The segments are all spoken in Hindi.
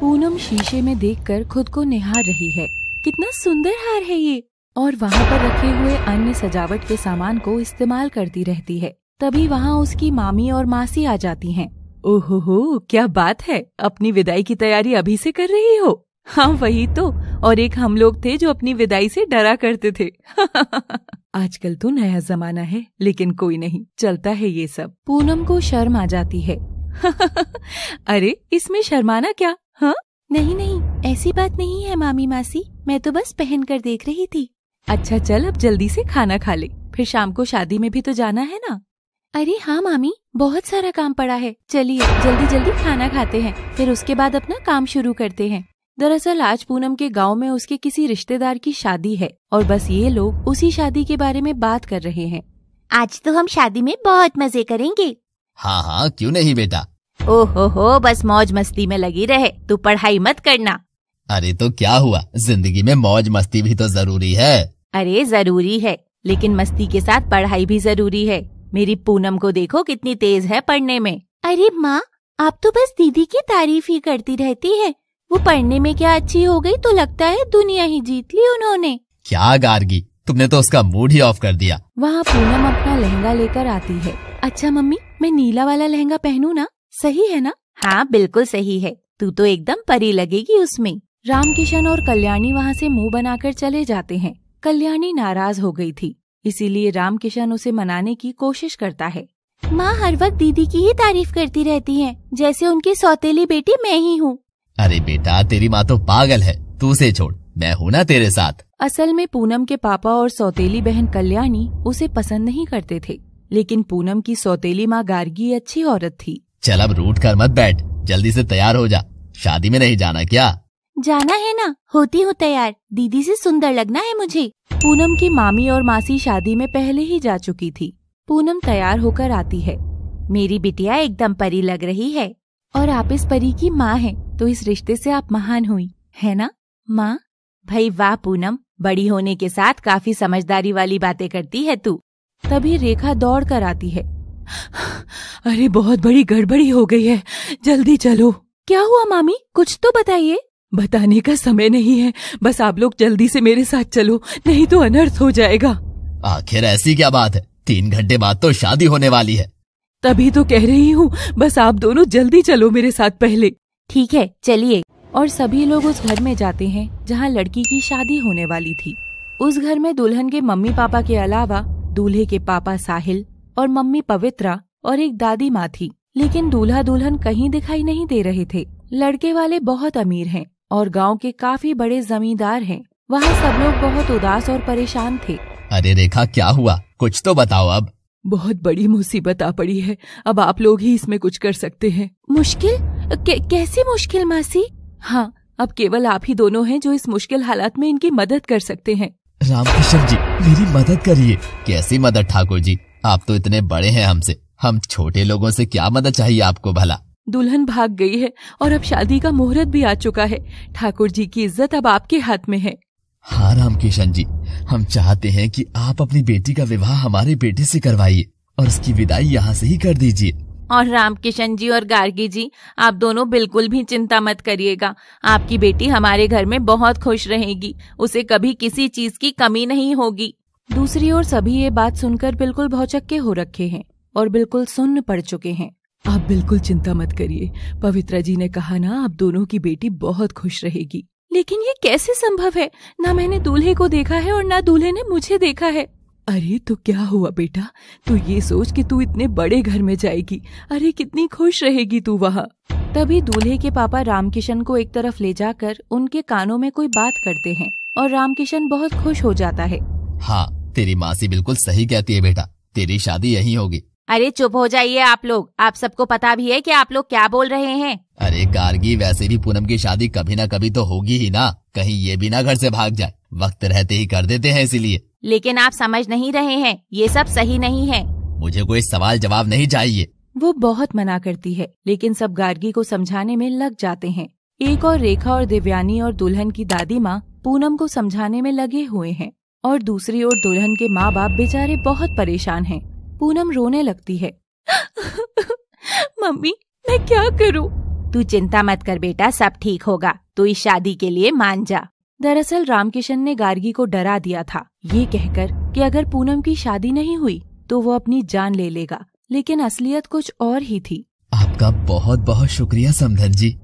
पूनम शीशे में देखकर खुद को निहार रही है कितना सुंदर हार है ये और वहाँ पर रखे हुए अन्य सजावट के सामान को इस्तेमाल करती रहती है तभी वहाँ उसकी मामी और मासी आ जाती हैं। ओहो हो क्या बात है अपनी विदाई की तैयारी अभी से कर रही हो हाँ वही तो और एक हम लोग थे जो अपनी विदाई से डरा करते थे आजकल तो नया जमाना है लेकिन कोई नहीं चलता है ये सब पूनम को शर्म आ जाती है अरे इसमें शर्माना क्या हाँ नहीं नहीं ऐसी बात नहीं है मामी मासी मैं तो बस पहन कर देख रही थी अच्छा चल अब जल्दी से खाना खा ले फिर शाम को शादी में भी तो जाना है ना अरे हाँ मामी बहुत सारा काम पड़ा है चलिए जल्दी जल्दी खाना खाते हैं फिर उसके बाद अपना काम शुरू करते हैं दरअसल आज पूनम के गांव में उसके किसी रिश्तेदार की शादी है और बस ये लोग उसी शादी के बारे में बात कर रहे हैं आज तो हम शादी में बहुत मजे करेंगे हाँ हाँ क्यों नहीं बेटा ओहो हो बस मौज मस्ती में लगी रहे तू पढ़ाई मत करना अरे तो क्या हुआ जिंदगी में मौज मस्ती भी तो जरूरी है अरे जरूरी है लेकिन मस्ती के साथ पढ़ाई भी जरूरी है मेरी पूनम को देखो कितनी तेज है पढ़ने में अरे माँ आप तो बस दीदी की तारीफ ही करती रहती है वो पढ़ने में क्या अच्छी हो गई तो लगता है दुनिया ही जीत ली उन्होंने क्या गार्गी तुमने तो उसका मूड ही ऑफ कर दिया वहाँ पूनम अपना लहंगा लेकर आती है अच्छा मम्मी मैं नीला वाला लहंगा पहनू ना सही है ना हाँ बिल्कुल सही है तू तो एकदम परी लगेगी उसमें रामकिशन और कल्याणी वहाँ से मुंह बनाकर चले जाते हैं कल्याणी नाराज हो गई थी इसीलिए रामकिशन उसे मनाने की कोशिश करता है माँ हर वक्त दीदी की ही तारीफ करती रहती है जैसे उनकी सौतेली बेटी मैं ही हूँ अरे बेटा तेरी माँ तो पागल है तू उसे छोड़ मैं हूँ ना तेरे साथ असल में पूनम के पापा और सौतेली बहन कल्याणी उसे पसंद नहीं करते थे लेकिन पूनम की सौतेली माँ गार्गी अच्छी औरत थी चल अब रूट कर मत बैठ जल्दी से तैयार हो जा शादी में नहीं जाना क्या जाना है ना होती हूँ तैयार दीदी से सुंदर लगना है मुझे पूनम की मामी और मासी शादी में पहले ही जा चुकी थी पूनम तैयार होकर आती है मेरी बिटिया एकदम परी लग रही है और आप इस परी की माँ हैं तो इस रिश्ते से आप महान हुई है ना माँ भाई वाह पूनम बड़ी होने के साथ काफी समझदारी वाली बातें करती है तू तभी रेखा दौड़ कर आती है अरे बहुत बड़ी गड़बड़ी हो गई है जल्दी चलो क्या हुआ मामी कुछ तो बताइए बताने का समय नहीं है बस आप लोग जल्दी से मेरे साथ चलो नहीं तो अनर्थ हो जाएगा आखिर ऐसी क्या बात है तीन घंटे बाद तो शादी होने वाली है तभी तो कह रही हूँ बस आप दोनों जल्दी चलो मेरे साथ पहले ठीक है चलिए और सभी लोग उस घर में जाते हैं जहाँ लड़की की शादी होने वाली थी उस घर में दुल्हन के मम्मी पापा के अलावा दूल्हे के पापा साहिल और मम्मी पवित्रा और एक दादी माँ थी लेकिन दूल्हा दुल्हन कहीं दिखाई नहीं दे रहे थे लड़के वाले बहुत अमीर हैं और गांव के काफी बड़े जमींदार हैं। वहाँ सब लोग बहुत उदास और परेशान थे अरे रेखा क्या हुआ कुछ तो बताओ अब बहुत बड़ी मुसीबत आ पड़ी है अब आप लोग ही इसमें कुछ कर सकते हैं मुश्किल कैसी मुश्किल मासी हाँ अब केवल आप ही दोनों हैं जो इस मुश्किल हालात में इनकी मदद कर सकते हैं रामकिशन जी मेरी मदद करिए कैसी मदद ठाकुर जी आप तो इतने बड़े हैं हमसे हम छोटे लोगों से क्या मदद चाहिए आपको भला दुल्हन भाग गई है और अब शादी का मुहूर्त भी आ चुका है ठाकुर जी की इज्जत अब आपके हाथ में है हाँ राम किशन जी हम चाहते हैं कि आप अपनी बेटी का विवाह हमारे बेटे से करवाइए और उसकी विदाई यहाँ से ही कर दीजिए और राम किशन जी और गार्गी जी आप दोनों बिल्कुल भी चिंता मत करिएगा आपकी बेटी हमारे घर में बहुत खुश रहेगी उसे कभी किसी चीज की कमी नहीं होगी दूसरी ओर सभी ये बात सुनकर बिल्कुल भौचक्के हो रखे हैं और बिल्कुल सुन्न पड़ चुके हैं आप बिल्कुल चिंता मत करिए पवित्रा जी ने कहा ना आप दोनों की बेटी बहुत खुश रहेगी लेकिन ये कैसे संभव है ना मैंने दूल्हे को देखा है और ना दूल्हे ने मुझे देखा है अरे तो क्या हुआ बेटा तू ये सोच कि तू इतने बड़े घर में जाएगी अरे कितनी खुश रहेगी तू वहाँ तभी दूल्हे के पापा रामकिशन को एक तरफ ले जाकर उनके कानों में कोई बात करते हैं और रामकिशन बहुत खुश हो जाता है हाँ तेरी मासी बिल्कुल सही कहती है बेटा तेरी शादी यही होगी अरे चुप हो जाइए आप लोग आप सबको पता भी है कि आप लोग क्या बोल रहे हैं अरे गार्गी वैसे भी पूनम की शादी कभी ना कभी तो होगी ही ना कहीं ये भी ना घर से भाग जाए वक्त रहते ही कर देते हैं इसीलिए लेकिन आप समझ नहीं रहे हैं ये सब सही नहीं है मुझे कोई सवाल जवाब नहीं चाहिए वो बहुत मना करती है लेकिन सब गार्गी को समझाने में लग जाते हैं एक और रेखा और दिव्यानी और दुल्हन की दादी माँ पूनम को समझाने में लगे हुए हैं और दूसरी ओर दुल्हन के माँ बाप बेचारे बहुत परेशान हैं। पूनम रोने लगती है मम्मी मैं क्या करूँ तू चिंता मत कर बेटा सब ठीक होगा तू इस शादी के लिए मान जा दरअसल रामकिशन ने गार्गी को डरा दिया था ये कहकर कि अगर पूनम की शादी नहीं हुई तो वो अपनी जान ले लेगा लेकिन असलियत कुछ और ही थी आपका बहुत बहुत शुक्रिया समधन जी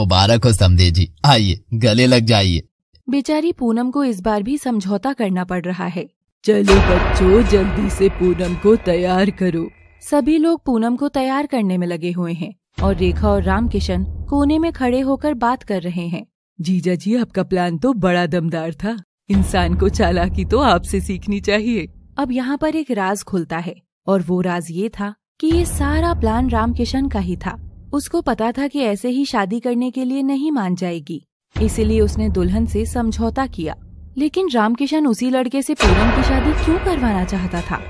मुबारक हो समधे जी आइए गले लग जाइए बेचारी पूनम को इस बार भी समझौता करना पड़ रहा है चलो बच्चों जल्दी से पूनम को तैयार करो सभी लोग पूनम को तैयार करने में लगे हुए हैं और रेखा और रामकिशन कोने में खड़े होकर बात कर रहे हैं जीजा जी आपका प्लान तो बड़ा दमदार था इंसान को चालाकी तो आपसे सीखनी चाहिए अब यहाँ पर एक राज खुलता है और वो राज ये था कि ये सारा प्लान रामकिशन का ही था उसको पता था कि ऐसे ही शादी करने के लिए नहीं मान जाएगी इसीलिए उसने दुल्हन से समझौता किया लेकिन रामकिशन उसी लड़के से पूरन की शादी क्यों करवाना चाहता था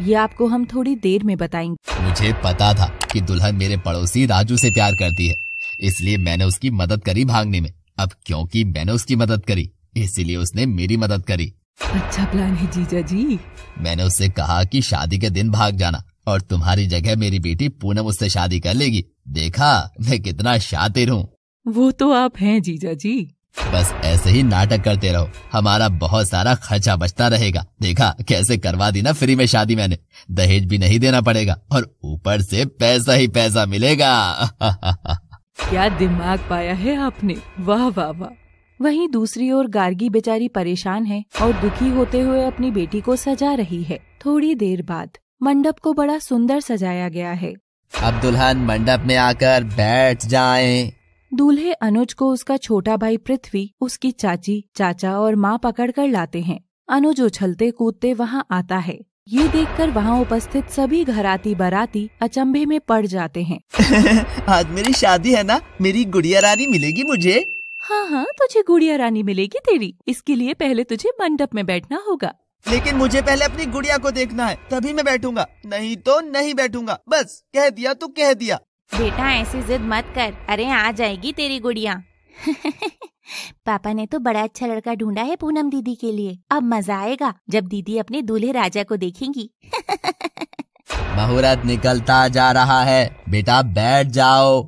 ये आपको हम थोड़ी देर में बताएंगे मुझे पता था कि दुल्हन मेरे पड़ोसी राजू से प्यार करती है इसलिए मैंने उसकी मदद करी भागने में अब क्योंकि मैंने उसकी मदद करी इसीलिए उसने मेरी मदद करी अच्छा प्लान है जीजा जी मैंने उससे कहा कि शादी के दिन भाग जाना और तुम्हारी जगह मेरी बेटी पूनम उससे शादी कर लेगी देखा मैं कितना शातिर हूँ वो तो आप हैं जीजा जी बस ऐसे ही नाटक करते रहो हमारा बहुत सारा खर्चा बचता रहेगा देखा कैसे करवा दी ना फ्री में शादी मैंने दहेज भी नहीं देना पड़ेगा और ऊपर से पैसा ही पैसा मिलेगा क्या दिमाग पाया है आपने वाह वाह वाह वहीं दूसरी ओर गार्गी बेचारी परेशान है और दुखी होते हुए अपनी बेटी को सजा रही है थोड़ी देर बाद मंडप को बड़ा सुंदर सजाया गया है अब दुल्हन मंडप में आकर बैठ जाएं। दूल्हे अनुज को उसका छोटा भाई पृथ्वी उसकी चाची चाचा और माँ पकड़ कर लाते हैं अनुज उछलते कूदते वहाँ आता है ये देखकर वहाँ उपस्थित सभी घराती बराती अचंभे में पड़ जाते हैं आज मेरी शादी है ना मेरी गुड़िया रानी मिलेगी मुझे हाँ हाँ तुझे गुड़िया रानी मिलेगी तेरी इसके लिए पहले तुझे मंडप में बैठना होगा लेकिन मुझे पहले अपनी गुड़िया को देखना है तभी मैं बैठूंगा नहीं तो नहीं बैठूंगा बस कह दिया तो कह दिया बेटा ऐसी जिद मत कर अरे आ जाएगी तेरी गुड़िया पापा ने तो बड़ा अच्छा लड़का ढूंढा है पूनम दीदी के लिए अब मजा आएगा जब दीदी अपने दूल्हे राजा को देखेंगी मुहूर्त निकलता जा रहा है बेटा बैठ जाओ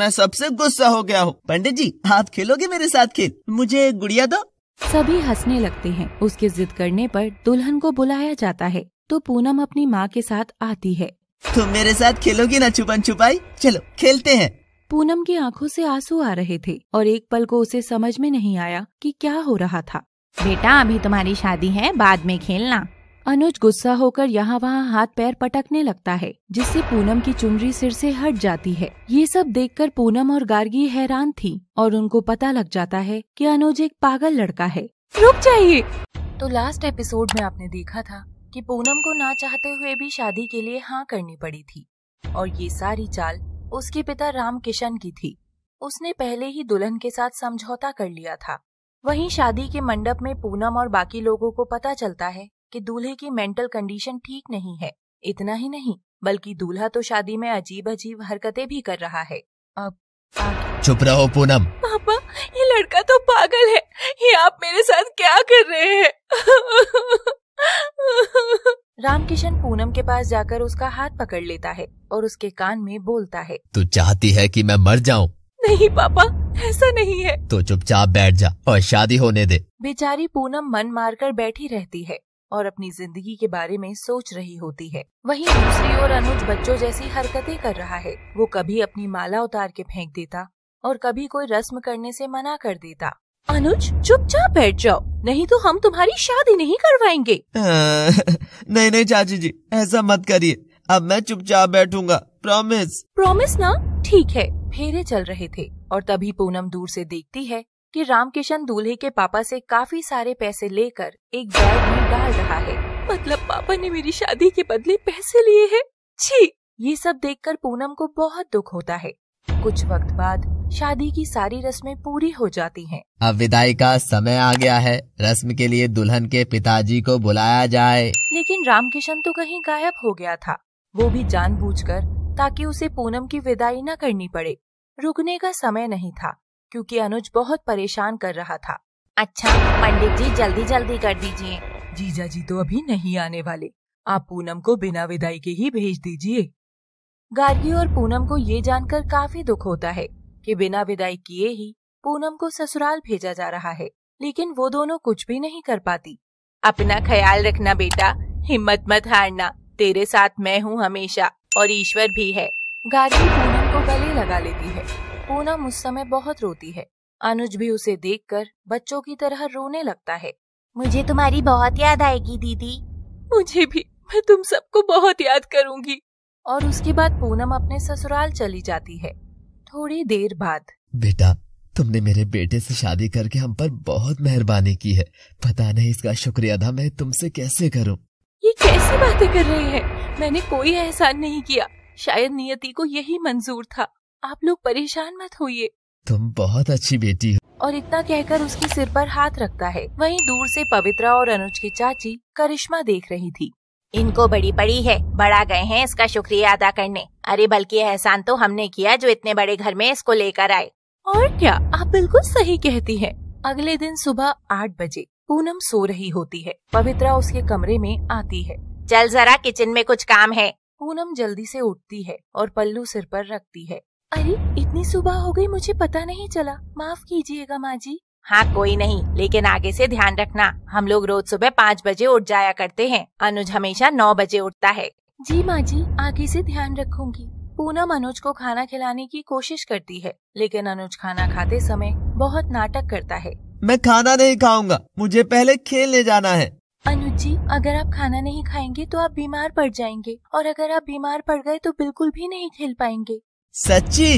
मैं सबसे गुस्सा हो गया हूँ पंडित जी आप खेलोगे मेरे साथ खेल मुझे गुड़िया दो सभी हंसने लगते हैं उसके जिद करने पर दुल्हन को बुलाया जाता है तो पूनम अपनी माँ के साथ आती है तुम मेरे साथ खेलोगी ना छुपन छुपाई चलो खेलते हैं पूनम की आंखों से आंसू आ रहे थे और एक पल को उसे समझ में नहीं आया कि क्या हो रहा था बेटा अभी तुम्हारी शादी है बाद में खेलना अनुज गुस्सा होकर यहाँ वहाँ हाथ पैर पटकने लगता है जिससे पूनम की चुनरी सिर से हट जाती है ये सब देखकर पूनम और गार्गी हैरान थी और उनको पता लग जाता है कि अनुज एक पागल लड़का है रुक जाइए तो लास्ट एपिसोड में आपने देखा था कि पूनम को ना चाहते हुए भी शादी के लिए हाँ करनी पड़ी थी और ये सारी चाल उसके पिता राम किशन की थी उसने पहले ही दुल्हन के साथ समझौता कर लिया था वहीं शादी के मंडप में पूनम और बाकी लोगों को पता चलता है कि दूल्हे की मेंटल कंडीशन ठीक नहीं है इतना ही नहीं बल्कि दूल्हा तो शादी में अजीब अजीब हरकतें भी कर रहा है अब चुप रहो पूनम पापा ये लड़का तो पागल है ये आप मेरे साथ क्या कर रहे हैं रामकिशन पूनम के पास जाकर उसका हाथ पकड़ लेता है और उसके कान में बोलता है तू चाहती है कि मैं मर जाऊं? नहीं पापा ऐसा नहीं है तो चुपचाप बैठ जा और शादी होने दे बेचारी पूनम मन मार कर बैठी रहती है और अपनी जिंदगी के बारे में सोच रही होती है वहीं दूसरी ओर अनुज बच्चों जैसी हरकतें कर रहा है वो कभी अपनी माला उतार के फेंक देता और कभी कोई रस्म करने से मना कर देता अनुज चुपचाप बैठ जाओ नहीं तो हम तुम्हारी शादी नहीं करवाएंगे नहीं नहीं चाची जी ऐसा मत करिए अब मैं चुपचाप बैठूंगा प्रॉमिस प्रॉमिस ना ठीक है फेरे चल रहे थे और तभी पूनम दूर से देखती है कि रामकिशन दूल्हे के पापा से काफी सारे पैसे लेकर एक बैग में डाल रहा है मतलब पापा ने मेरी शादी के बदले पैसे लिए हैं। छी ये सब देखकर पूनम को बहुत दुख होता है कुछ वक्त बाद शादी की सारी रस्में पूरी हो जाती हैं। अब विदाई का समय आ गया है रस्म के लिए दुल्हन के पिताजी को बुलाया जाए लेकिन रामकिशन तो कहीं गायब हो गया था वो भी जानबूझकर ताकि उसे पूनम की विदाई न करनी पड़े रुकने का समय नहीं था क्योंकि अनुज बहुत परेशान कर रहा था अच्छा पंडित जी जल्दी जल्दी कर दीजिए जीजा जी तो अभी नहीं आने वाले आप पूनम को बिना विदाई के ही भेज दीजिए गार्गी और पूनम को ये जानकर काफी दुख होता है कि बिना विदाई किए ही पूनम को ससुराल भेजा जा रहा है लेकिन वो दोनों कुछ भी नहीं कर पाती अपना ख्याल रखना बेटा हिम्मत मत हारना तेरे साथ मैं हूँ हमेशा और ईश्वर भी है गार्गी पूनम को गले लगा लेती है पूनम उस समय बहुत रोती है अनुज भी उसे देखकर बच्चों की तरह रोने लगता है मुझे तुम्हारी बहुत याद आएगी दीदी मुझे भी मैं तुम सबको बहुत याद करूंगी और उसके बाद पूनम अपने ससुराल चली जाती है थोड़ी देर बाद बेटा तुमने मेरे बेटे से शादी करके हम पर बहुत मेहरबानी की है पता नहीं इसका शुक्रिया अदा मैं तुमसे कैसे करूं? ये कैसी बातें कर रहे हैं मैंने कोई एहसान नहीं किया शायद नियति को यही मंजूर था आप लोग परेशान मत होइए तुम बहुत अच्छी बेटी हो और इतना कहकर उसके सिर पर हाथ रखता है वहीं दूर से पवित्रा और अनुज की चाची करिश्मा देख रही थी इनको बड़ी पड़ी है बड़ा गए हैं इसका शुक्रिया अदा करने अरे बल्कि एहसान तो हमने किया जो इतने बड़े घर में इसको लेकर आए और क्या आप बिल्कुल सही कहती हैं। अगले दिन सुबह आठ बजे पूनम सो रही होती है पवित्रा उसके कमरे में आती है चल जरा किचन में कुछ काम है पूनम जल्दी से उठती है और पल्लू सिर पर रखती है अरे इतनी सुबह हो गई मुझे पता नहीं चला माफ कीजिएगा माँ जी हाँ कोई नहीं लेकिन आगे से ध्यान रखना हम लोग रोज सुबह पाँच बजे उठ जाया करते हैं अनुज हमेशा नौ बजे उठता है जी माँ जी आगे से ध्यान रखूंगी पूनम अनुज को खाना खिलाने की कोशिश करती है लेकिन अनुज खाना खाते समय बहुत नाटक करता है मैं खाना नहीं खाऊंगा मुझे पहले खेलने जाना है अनुज जी अगर आप खाना नहीं खाएंगे तो आप बीमार पड़ जाएंगे और अगर आप बीमार पड़ गए तो बिल्कुल भी नहीं खेल पाएंगे सच्ची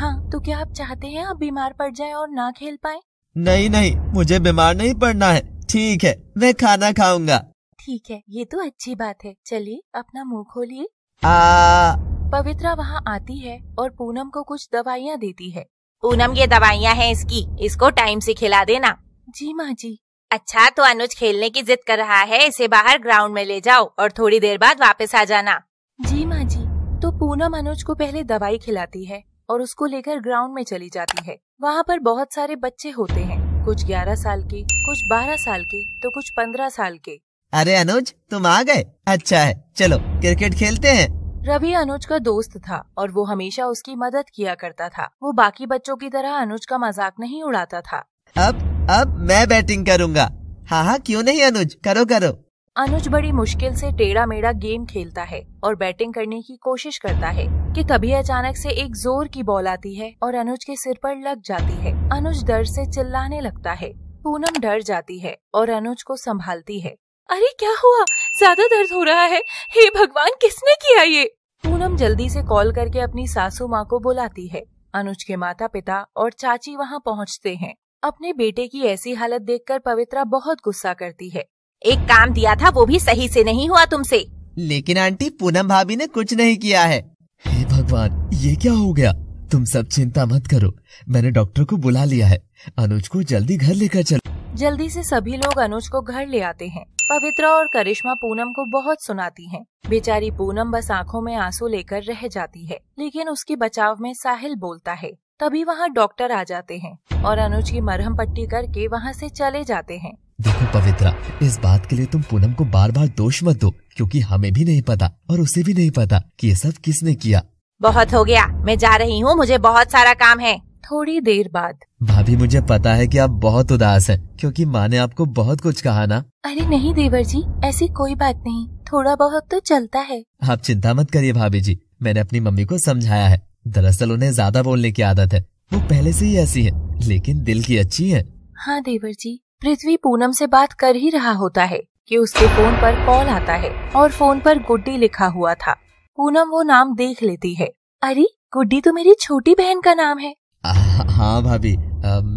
हाँ तो क्या आप चाहते हैं आप बीमार पड़ जाए और ना खेल पाए नहीं नहीं मुझे बीमार नहीं पड़ना है ठीक है मैं खाना खाऊंगा ठीक है ये तो अच्छी बात है चलिए अपना मुंह खोलिए आ... पवित्रा वहाँ आती है और पूनम को कुछ दवाइयाँ देती है पूनम ये दवाइयाँ हैं इसकी इसको टाइम से खिला देना जी माँ जी अच्छा तो अनुज खेलने की जिद कर रहा है इसे बाहर ग्राउंड में ले जाओ और थोड़ी देर बाद वापस आ जाना जी माँ जी तो पूनम अनुज को पहले दवाई खिलाती है और उसको लेकर ग्राउंड में चली जाती है वहाँ पर बहुत सारे बच्चे होते हैं कुछ ग्यारह साल के कुछ बारह साल के तो कुछ पंद्रह साल के अरे अनुज तुम आ गए अच्छा है चलो क्रिकेट खेलते हैं रवि अनुज का दोस्त था और वो हमेशा उसकी मदद किया करता था वो बाकी बच्चों की तरह अनुज का मजाक नहीं उड़ाता था अब अब मैं बैटिंग करूँगा हाँ हाँ क्यों नहीं अनुज करो करो अनुज बड़ी मुश्किल से टेढ़ा मेढ़ा गेम खेलता है और बैटिंग करने की कोशिश करता है कि तभी अचानक से एक जोर की बॉल आती है और अनुज के सिर पर लग जाती है अनुज डर से चिल्लाने लगता है पूनम डर जाती है और अनुज को संभालती है अरे क्या हुआ ज्यादा दर्द हो रहा है हे भगवान किसने किया ये पूनम जल्दी से कॉल करके अपनी सासू माँ को बुलाती है अनुज के माता पिता और चाची वहाँ पहुँचते हैं अपने बेटे की ऐसी हालत देखकर पवित्रा बहुत गुस्सा करती है एक काम दिया था वो भी सही से नहीं हुआ तुमसे लेकिन आंटी पूनम भाभी ने कुछ नहीं किया है हे भगवान ये क्या हो गया तुम सब चिंता मत करो मैंने डॉक्टर को बुला लिया है अनुज को जल्दी घर लेकर चलो जल्दी से सभी लोग अनुज को घर ले आते हैं पवित्रा और करिश्मा पूनम को बहुत सुनाती हैं। बेचारी पूनम बस आंखों में आंसू लेकर रह जाती है लेकिन उसके बचाव में साहिल बोलता है तभी वहाँ डॉक्टर आ जाते हैं और अनुज की मरहम पट्टी करके वहाँ से चले जाते हैं देखो पवित्रा इस बात के लिए तुम पूनम को बार बार दोष मत दो क्योंकि हमें भी नहीं पता और उसे भी नहीं पता कि ये सब किसने किया बहुत हो गया मैं जा रही हूँ मुझे बहुत सारा काम है थोड़ी देर बाद भाभी मुझे पता है कि आप बहुत उदास हैं क्योंकि माँ ने आपको बहुत कुछ कहा ना अरे नहीं देवर जी ऐसी कोई बात नहीं थोड़ा बहुत तो चलता है आप चिंता मत करिए भाभी जी मैंने अपनी मम्मी को समझाया है दरअसल उन्हें ज्यादा बोलने की आदत है वो पहले से ही ऐसी है लेकिन दिल की अच्छी है हाँ देवर जी पृथ्वी पूनम से बात कर ही रहा होता है कि उसके फोन पर कॉल आता है और फोन पर गुड्डी लिखा हुआ था पूनम वो नाम देख लेती है अरे गुड्डी तो मेरी छोटी बहन का नाम है हाँ भाभी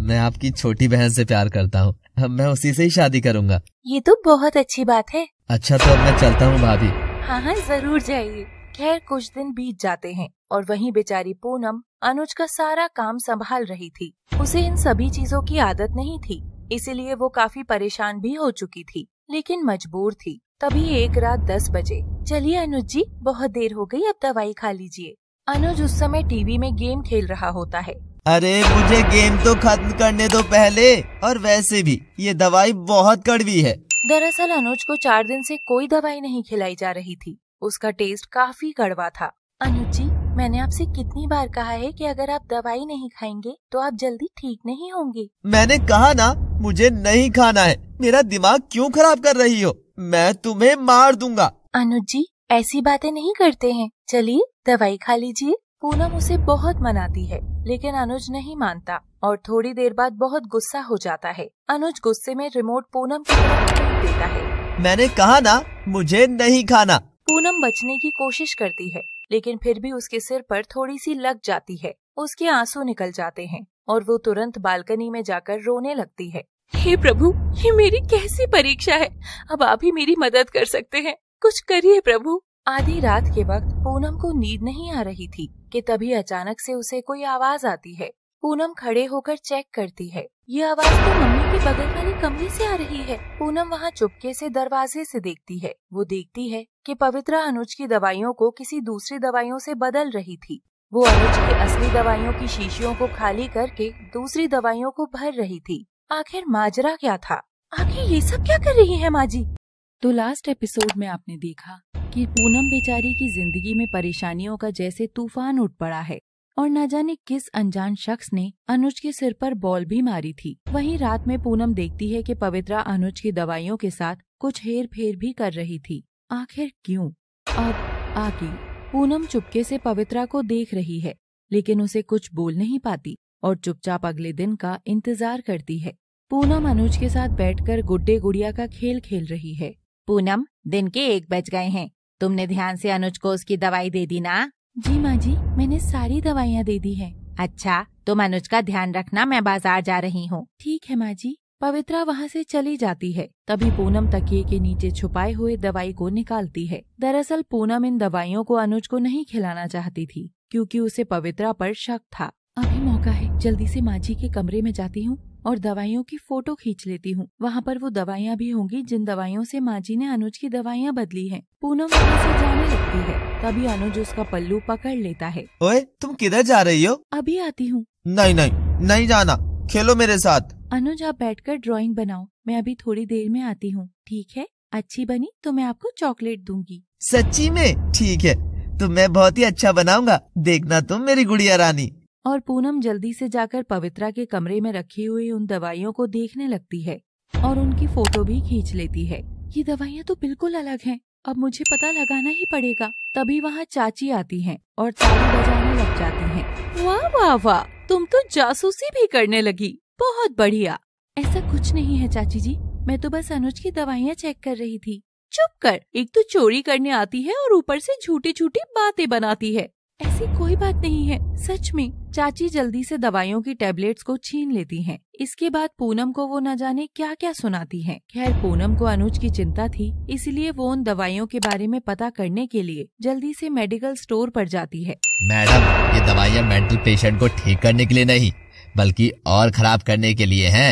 मैं आपकी छोटी बहन से प्यार करता हूँ मैं उसी से ही शादी करूँगा ये तो बहुत अच्छी बात है अच्छा तो अब मैं चलता हूँ भाभी हाँ हाँ जरूर जाइए खैर कुछ दिन बीत जाते हैं और वहीं बेचारी पूनम अनुज का सारा काम संभाल रही थी उसे इन सभी चीजों की आदत नहीं थी इसीलिए वो काफी परेशान भी हो चुकी थी लेकिन मजबूर थी तभी एक रात दस बजे चलिए अनुज जी बहुत देर हो गई अब दवाई खा लीजिए अनुज उस समय टीवी में गेम खेल रहा होता है अरे मुझे गेम तो खत्म करने दो पहले और वैसे भी ये दवाई बहुत कड़वी है दरअसल अनुज को चार दिन से कोई दवाई नहीं खिलाई जा रही थी उसका टेस्ट काफी कड़वा था अनुज जी मैंने आपसे कितनी बार कहा है कि अगर आप दवाई नहीं खाएंगे तो आप जल्दी ठीक नहीं होंगे मैंने कहा ना मुझे नहीं खाना है मेरा दिमाग क्यों खराब कर रही हो मैं तुम्हें मार दूंगा अनुज जी ऐसी बातें नहीं करते हैं चलिए दवाई खा लीजिए पूनम उसे बहुत मनाती है लेकिन अनुज नहीं मानता और थोड़ी देर बाद बहुत गुस्सा हो जाता है अनुज गुस्से में रिमोट पूनम की तरफ देता है मैंने कहा ना मुझे नहीं खाना पूनम बचने की कोशिश करती है लेकिन फिर भी उसके सिर पर थोड़ी सी लग जाती है उसके आंसू निकल जाते हैं और वो तुरंत बालकनी में जाकर रोने लगती है हे प्रभु ये मेरी कैसी परीक्षा है अब आप ही मेरी मदद कर सकते हैं कुछ करिए प्रभु आधी रात के वक्त पूनम को नींद नहीं आ रही थी कि तभी अचानक से उसे कोई आवाज आती है पूनम खड़े होकर चेक करती है ये आवाज तो मम्मी के बगल वाले कमरे से आ रही है पूनम वहाँ चुपके से दरवाजे से देखती है वो देखती है कि पवित्रा अनुज की दवाइयों को किसी दूसरी दवाइयों से बदल रही थी वो अनुज की असली दवाइयों की शीशियों को खाली करके दूसरी दवाइयों को भर रही थी आखिर माजरा क्या था आखिर ये सब क्या कर रही है माजी तो लास्ट एपिसोड में आपने देखा कि पूनम बेचारी की जिंदगी में परेशानियों का जैसे तूफान उठ पड़ा है और न जाने किस अनजान शख्स ने अनुज के सिर पर बॉल भी मारी थी वहीं रात में पूनम देखती है कि पवित्रा अनुज की दवाइयों के साथ कुछ हेर फेर भी कर रही थी आखिर क्यों अब आगे पूनम चुपके से पवित्रा को देख रही है लेकिन उसे कुछ बोल नहीं पाती और चुपचाप अगले दिन का इंतजार करती है पूनम अनुज के साथ बैठकर गुड्डे गुड़िया का खेल खेल रही है पूनम दिन के एक बज गए हैं तुमने ध्यान से अनुज को उसकी दवाई दे दी ना जी माँ जी मैंने सारी दवाइयाँ दे दी है अच्छा तो अनुज का ध्यान रखना मैं बाजार जा रही हूँ ठीक है माँ जी पवित्रा वहाँ से चली जाती है तभी पूनम तकिए के नीचे छुपाए हुए दवाई को निकालती है दरअसल पूनम इन दवाइयों को अनुज को नहीं खिलाना चाहती थी क्योंकि उसे पवित्रा पर शक था अभी मौका है जल्दी से माँ जी के कमरे में जाती हूँ और दवाइयों की फोटो खींच लेती हूँ वहाँ पर वो दवाइयाँ भी होंगी जिन दवाइयों से माँ जी ने अनुज की दवाइयाँ बदली हैं। पूनम वहाँ से जाने लगती है तभी अनुज उसका पल्लू पकड़ लेता है ओए तुम किधर जा रही हो अभी आती हूँ नहीं नहीं नहीं जाना खेलो मेरे साथ अनुज आप बैठ कर ड्रॉइंग बनाओ मैं अभी थोड़ी देर में आती हूँ ठीक है अच्छी बनी तो मैं आपको चॉकलेट दूंगी सच्ची में ठीक है तो मैं बहुत ही अच्छा बनाऊंगा देखना तुम मेरी गुड़िया रानी और पूनम जल्दी से जाकर पवित्रा के कमरे में रखी हुई उन दवाइयों को देखने लगती है और उनकी फोटो भी खींच लेती है ये दवाइयाँ तो बिल्कुल अलग हैं। अब मुझे पता लगाना ही पड़ेगा तभी वहाँ चाची आती हैं और ताली बजाने लग जाती हैं। वाह वाह वाह तुम तो जासूसी भी करने लगी बहुत बढ़िया ऐसा कुछ नहीं है चाची जी मैं तो बस अनुज की दवाइयाँ चेक कर रही थी चुप कर एक तो चोरी करने आती है और ऊपर से झूठी झूठी बातें बनाती है ऐसी कोई बात नहीं है सच में चाची जल्दी से दवाइयों की टेबलेट्स को छीन लेती हैं। इसके बाद पूनम को वो न जाने क्या क्या सुनाती हैं। खैर पूनम को अनुज की चिंता थी इसलिए वो उन दवाइयों के बारे में पता करने के लिए जल्दी से मेडिकल स्टोर पर जाती है मैडम ये दवाइयाँ मेंटल पेशेंट को ठीक करने के लिए नहीं बल्कि और खराब करने के लिए है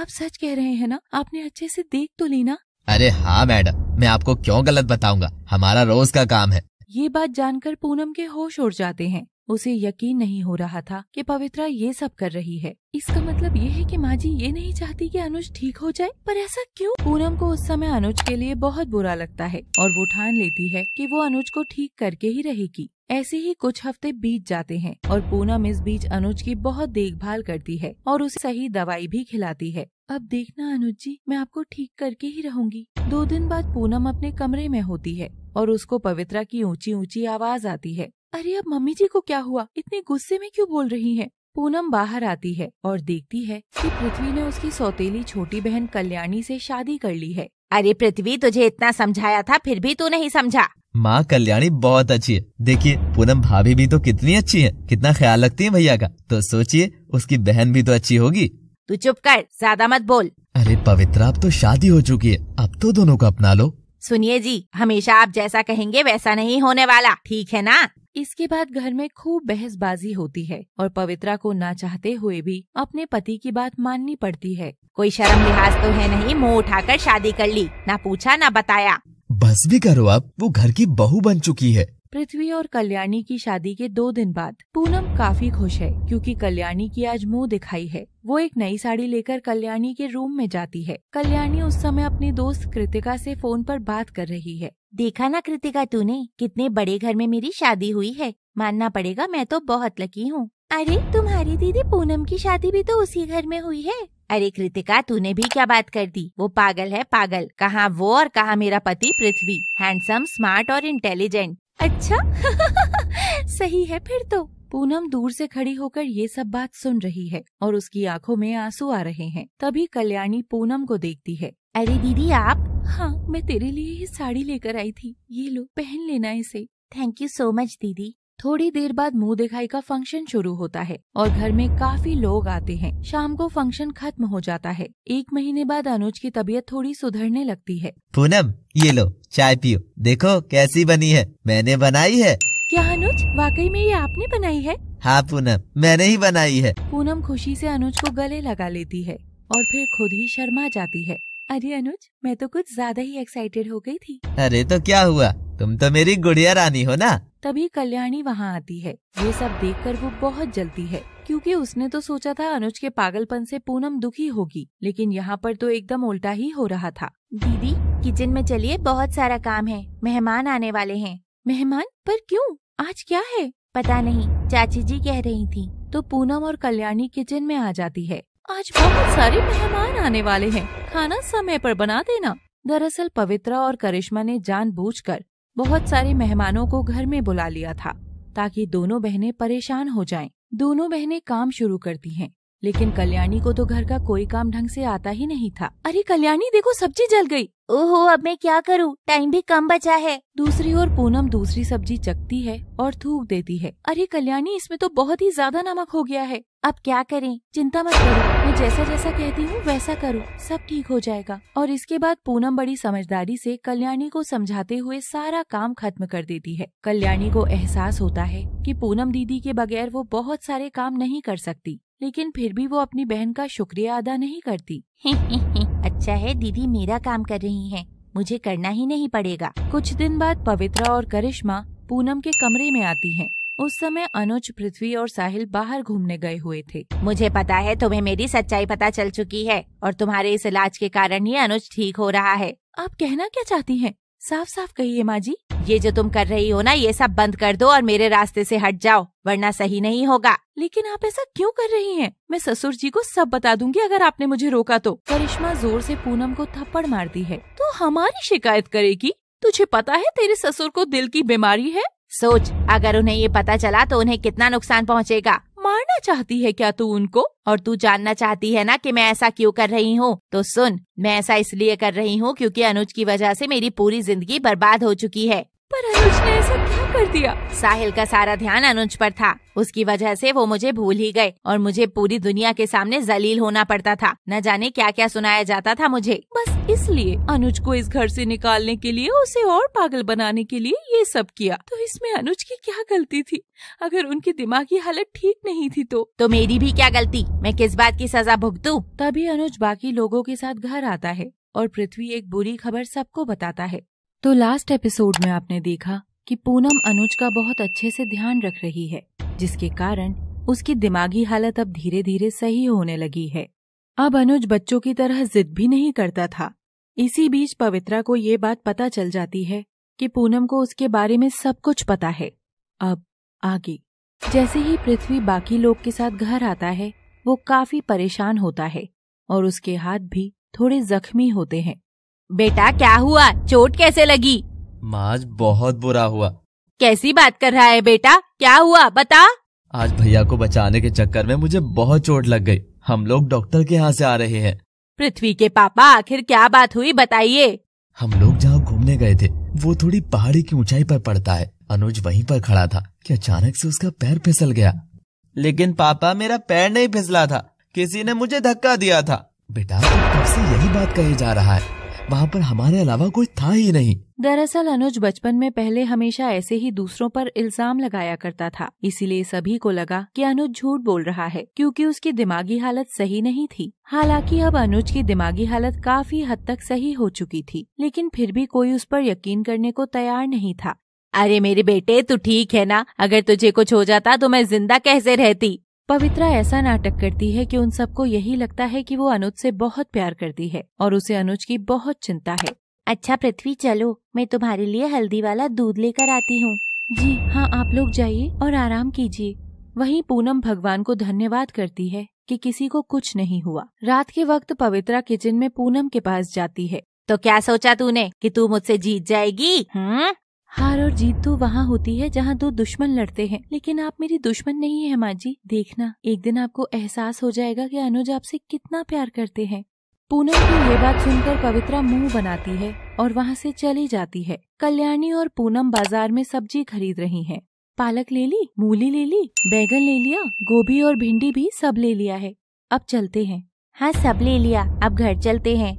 आप सच कह रहे हैं ना आपने अच्छे से देख तो लेना अरे हाँ मैडम मैं आपको क्यों गलत बताऊंगा हमारा रोज का काम है ये बात जानकर पूनम के होश उड़ जाते हैं उसे यकीन नहीं हो रहा था कि पवित्रा ये सब कर रही है इसका मतलब ये है कि माँ जी ये नहीं चाहती कि अनुज ठीक हो जाए पर ऐसा क्यों? पूनम को उस समय अनुज के लिए बहुत बुरा लगता है और वो ठान लेती है कि वो अनुज को ठीक करके ही रहेगी ऐसे ही कुछ हफ्ते बीत जाते हैं और पूनम इस बीच अनुज की बहुत देखभाल करती है और उसे सही दवाई भी खिलाती है अब देखना अनुज जी मैं आपको ठीक करके ही रहूंगी दो दिन बाद पूनम अपने कमरे में होती है और उसको पवित्रा की ऊंची ऊंची आवाज आती है अरे अब मम्मी जी को क्या हुआ इतने गुस्से में क्यों बोल रही हैं? पूनम बाहर आती है और देखती है कि पृथ्वी ने उसकी सौतेली छोटी बहन कल्याणी से शादी कर ली है अरे पृथ्वी तुझे इतना समझाया था फिर भी तू नहीं समझा माँ कल्याणी बहुत अच्छी है देखिए पूनम भाभी भी तो कितनी अच्छी है कितना ख्याल रखती है भैया का तो सोचिए उसकी बहन भी तो अच्छी होगी तू चुप कर ज्यादा मत बोल अरे पवित्रा अब तो शादी हो चुकी है अब तो दोनों को अपना लो सुनिए जी हमेशा आप जैसा कहेंगे वैसा नहीं होने वाला ठीक है ना इसके बाद घर में खूब बहसबाजी होती है और पवित्रा को ना चाहते हुए भी अपने पति की बात माननी पड़ती है कोई शर्म लिहाज तो है नहीं मुंह उठाकर शादी कर ली ना पूछा ना बताया बस भी करो आप वो घर की बहू बन चुकी है पृथ्वी और कल्याणी की शादी के दो दिन बाद पूनम काफी खुश है क्योंकि कल्याणी की आज मुंह दिखाई है वो एक नई साड़ी लेकर कल्याणी के रूम में जाती है कल्याणी उस समय अपनी दोस्त कृतिका से फोन पर बात कर रही है देखा ना कृतिका तूने कितने बड़े घर में मेरी शादी हुई है मानना पड़ेगा मैं तो बहुत लकी हूँ अरे तुम्हारी दीदी पूनम की शादी भी तो उसी घर में हुई है अरे कृतिका तूने भी क्या बात कर दी वो पागल है पागल कहाँ वो और कहाँ मेरा पति पृथ्वी हैंडसम स्मार्ट और इंटेलिजेंट अच्छा सही है फिर तो पूनम दूर से खड़ी होकर ये सब बात सुन रही है और उसकी आंखों में आंसू आ रहे हैं तभी कल्याणी पूनम को देखती है अरे दीदी आप हाँ मैं तेरे लिए ये साड़ी लेकर आई थी ये लो पहन लेना इसे थैंक यू सो मच दीदी थोड़ी देर बाद मुंह दिखाई का फंक्शन शुरू होता है और घर में काफी लोग आते हैं शाम को फंक्शन खत्म हो जाता है एक महीने बाद अनुज की तबीयत थोड़ी सुधरने लगती है पूनम ये लो चाय पियो देखो कैसी बनी है मैंने बनाई है क्या अनुज वाकई में ये आपने बनाई है हाँ पूनम मैंने ही बनाई है पूनम खुशी से अनुज को गले लगा लेती है और फिर खुद ही शर्मा जाती है अरे अनुज मैं तो कुछ ज्यादा ही एक्साइटेड हो गई थी अरे तो क्या हुआ तुम तो मेरी गुड़िया रानी हो ना तभी कल्याणी वहाँ आती है ये सब देखकर वो बहुत जलती है क्योंकि उसने तो सोचा था अनुज के पागलपन से पूनम दुखी होगी लेकिन यहाँ पर तो एकदम उल्टा ही हो रहा था दीदी किचन में चलिए बहुत सारा काम है मेहमान आने वाले हैं मेहमान पर क्यों आज क्या है पता नहीं चाची जी कह रही थी तो पूनम और कल्याणी किचन में आ जाती है आज बहुत सारे मेहमान आने वाले हैं खाना समय पर बना देना दरअसल पवित्रा और करिश्मा ने जानबूझकर बहुत सारे मेहमानों को घर में बुला लिया था ताकि दोनों बहनें परेशान हो जाएं। दोनों बहनें काम शुरू करती हैं, लेकिन कल्याणी को तो घर का कोई काम ढंग से आता ही नहीं था अरे कल्याणी देखो सब्जी जल गई ओहो अब मैं क्या करूँ टाइम भी कम बचा है दूसरी ओर पूनम दूसरी सब्जी चखती है और थूक देती है अरे कल्याणी इसमें तो बहुत ही ज्यादा नमक हो गया है अब क्या करें चिंता मत करो मैं जैसा जैसा कहती हूँ वैसा करूँ सब ठीक हो जाएगा और इसके बाद पूनम बड़ी समझदारी से कल्याणी को समझाते हुए सारा काम खत्म कर देती है कल्याणी को एहसास होता है कि पूनम दीदी के बगैर वो बहुत सारे काम नहीं कर सकती लेकिन फिर भी वो अपनी बहन का शुक्रिया अदा नहीं करती अच्छा है दीदी मेरा काम कर रही हैं, मुझे करना ही नहीं पड़ेगा कुछ दिन बाद पवित्रा और करिश्मा पूनम के कमरे में आती हैं। उस समय अनुज पृथ्वी और साहिल बाहर घूमने गए हुए थे मुझे पता है तुम्हें मेरी सच्चाई पता चल चुकी है और तुम्हारे इस इलाज के कारण ही अनुज ठीक हो रहा है आप कहना क्या चाहती हैं? साफ साफ कहिए माँ जी ये जो तुम कर रही हो ना ये सब बंद कर दो और मेरे रास्ते से हट जाओ वरना सही नहीं होगा लेकिन आप ऐसा क्यों कर रही हैं? मैं ससुर जी को सब बता दूंगी अगर आपने मुझे रोका तो करिश्मा जोर से पूनम को थप्पड़ मारती है तो हमारी शिकायत करेगी तुझे पता है तेरे ससुर को दिल की बीमारी है सोच अगर उन्हें ये पता चला तो उन्हें कितना नुकसान पहुँचेगा मारना चाहती है क्या तू उनको और तू जानना चाहती है ना कि मैं ऐसा क्यों कर रही हूँ तो सुन मैं ऐसा इसलिए कर रही हूँ क्योंकि अनुज की वजह से मेरी पूरी जिंदगी बर्बाद हो चुकी है पर अनुज ने ऐसा क्या कर दिया साहिल का सारा ध्यान अनुज पर था उसकी वजह से वो मुझे भूल ही गए और मुझे पूरी दुनिया के सामने जलील होना पड़ता था न जाने क्या क्या सुनाया जाता था मुझे बस इसलिए अनुज को इस घर से निकालने के लिए उसे और पागल बनाने के लिए ये सब किया तो इसमें अनुज की क्या गलती थी अगर उनकी दिमागी हालत ठीक नहीं थी तो तो मेरी भी क्या गलती मैं किस बात की सजा भुगतू तभी अनुज बाकी लोगों के साथ घर आता है और पृथ्वी एक बुरी खबर सबको बताता है तो लास्ट एपिसोड में आपने देखा कि पूनम अनुज का बहुत अच्छे से ध्यान रख रही है जिसके कारण उसकी दिमागी हालत अब धीरे धीरे सही होने लगी है अब अनुज बच्चों की तरह जिद भी नहीं करता था इसी बीच पवित्रा को ये बात पता चल जाती है कि पूनम को उसके बारे में सब कुछ पता है अब आगे जैसे ही पृथ्वी बाकी लोग के साथ घर आता है वो काफी परेशान होता है और उसके हाथ भी थोड़े जख्मी होते हैं बेटा क्या हुआ चोट कैसे लगी माज बहुत बुरा हुआ कैसी बात कर रहा है बेटा क्या हुआ बता आज भैया को बचाने के चक्कर में मुझे बहुत चोट लग गई हम लोग डॉक्टर के यहाँ से आ रहे हैं पृथ्वी के पापा आखिर क्या बात हुई बताइए हम लोग जहाँ घूमने गए थे वो थोड़ी पहाड़ी की ऊंचाई पर पड़ता है अनुज वहीं पर खड़ा था कि अचानक से उसका पैर फिसल गया लेकिन पापा मेरा पैर नहीं फिसला था किसी ने मुझे धक्का दिया था बेटा तो कब से यही बात कही जा रहा है वहाँ पर हमारे अलावा कोई था ही नहीं दरअसल अनुज बचपन में पहले हमेशा ऐसे ही दूसरों पर इल्जाम लगाया करता था इसीलिए सभी को लगा कि अनुज झूठ बोल रहा है क्योंकि उसकी दिमागी हालत सही नहीं थी हालांकि अब अनुज की दिमागी हालत काफी हद तक सही हो चुकी थी लेकिन फिर भी कोई उस पर यकीन करने को तैयार नहीं था अरे मेरे बेटे तू ठीक है ना अगर तुझे कुछ हो जाता तो मैं जिंदा कैसे रहती पवित्रा ऐसा नाटक करती है कि उन सबको यही लगता है कि वो अनुज से बहुत प्यार करती है और उसे अनुज की बहुत चिंता है अच्छा पृथ्वी चलो मैं तुम्हारे लिए हल्दी वाला दूध लेकर आती हूँ जी हाँ आप लोग जाइए और आराम कीजिए वहीं पूनम भगवान को धन्यवाद करती है कि किसी को कुछ नहीं हुआ रात के वक्त पवित्रा किचन में पूनम के पास जाती है तो क्या सोचा तूने कि तू मुझसे जीत जाएगी हुँ? हार और जीत तो वहाँ होती है जहाँ दो दुश्मन लड़ते हैं लेकिन आप मेरी दुश्मन नहीं है माँ जी देखना एक दिन आपको एहसास हो जाएगा कि अनुज आपसे कितना प्यार करते हैं पूनम की ये बात सुनकर पवित्रा मुंह बनाती है और वहाँ से चली जाती है कल्याणी और पूनम बाजार में सब्जी खरीद रही हैं। पालक ले ली मूली ले ली बैगन ले लिया गोभी और भिंडी भी सब ले लिया है अब चलते हैं हाँ सब ले लिया अब घर चलते हैं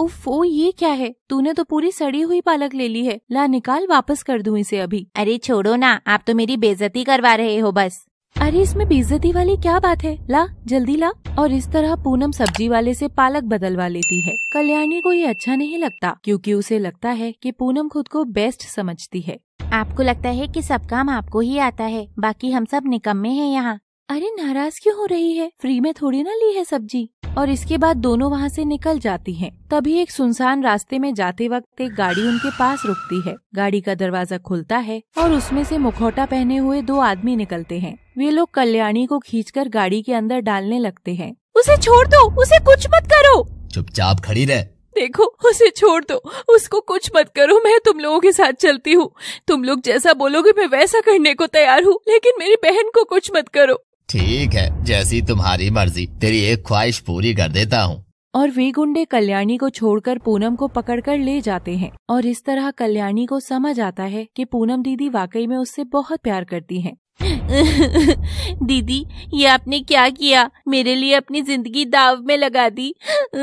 उफ वो ये क्या है तूने तो पूरी सड़ी हुई पालक ले ली है ला निकाल वापस कर दू इसे अभी अरे छोड़ो ना आप तो मेरी बेजती करवा रहे हो बस अरे इसमें बेजती वाली क्या बात है ला जल्दी ला और इस तरह पूनम सब्जी वाले से पालक बदलवा लेती है कल्याणी को ये अच्छा नहीं लगता क्योंकि उसे लगता है कि पूनम खुद को बेस्ट समझती है आपको लगता है कि सब काम आपको ही आता है बाकी हम सब निकम्मे हैं यहाँ अरे नाराज क्यों हो रही है फ्री में थोड़ी ना ली है सब्जी और इसके बाद दोनों वहाँ से निकल जाती हैं। तभी एक सुनसान रास्ते में जाते वक्त एक गाड़ी उनके पास रुकती है गाड़ी का दरवाजा खुलता है और उसमें से मुखौटा पहने हुए दो आदमी निकलते हैं वे लोग कल्याणी को खींचकर गाड़ी के अंदर डालने लगते हैं उसे छोड़ दो उसे कुछ मत करो चुपचाप खड़ी रहे देखो उसे छोड़ दो उसको कुछ मत करो मैं तुम लोगों के साथ चलती हूँ तुम लोग जैसा बोलोगे मैं वैसा करने को तैयार हूँ लेकिन मेरी बहन को कुछ मत करो ठीक है जैसी तुम्हारी मर्जी तेरी एक ख्वाहिश पूरी कर देता हूँ और वे गुंडे कल्याणी को छोड़कर पूनम को पकड़कर ले जाते हैं और इस तरह कल्याणी को समझ आता है कि पूनम दीदी वाकई में उससे बहुत प्यार करती हैं। दीदी ये आपने क्या किया मेरे लिए अपनी जिंदगी दाव में लगा दी